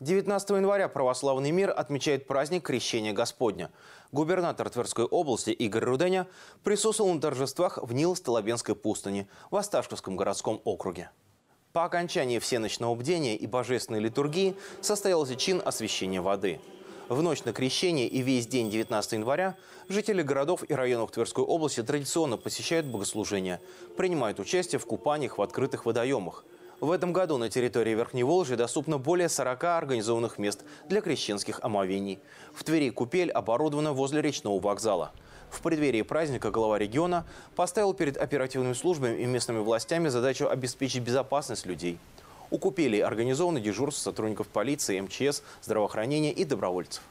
19 января православный мир отмечает праздник Крещения Господня. Губернатор Тверской области Игорь Руденя присутствовал на торжествах в Нил-Столобенской пустыне в Осташковском городском округе. По окончании всеночного бдения и божественной литургии состоялся чин освящения воды. В ночь на Крещение и весь день 19 января жители городов и районов Тверской области традиционно посещают богослужения, принимают участие в купаниях в открытых водоемах – в этом году на территории Верхней Волжи доступно более 40 организованных мест для крещенских омовений. В Твери купель оборудована возле речного вокзала. В преддверии праздника глава региона поставил перед оперативными службами и местными властями задачу обеспечить безопасность людей. У купелей организованы дежурства сотрудников полиции, МЧС, здравоохранения и добровольцев.